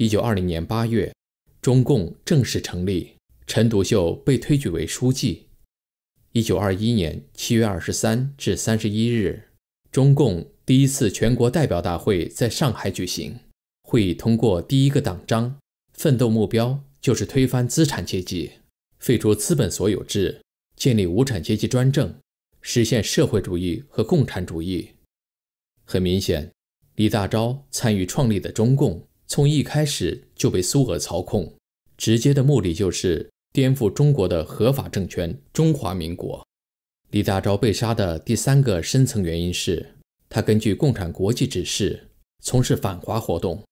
一九二零年八月，中共正式成立，陈独秀被推举为书记。一九二一年七月二十三至三十一日，中共第一次全国代表大会在上海举行，会议通过第一个党章，奋斗目标就是推翻资产阶级，废除资本所有制，建立无产阶级专政，实现社会主义和共产主义。很明显，李大钊参与创立的中共。从一开始就被苏俄操控，直接的目的就是颠覆中国的合法政权——中华民国。李大钊被杀的第三个深层原因是，他根据共产国际指示从事反华活动。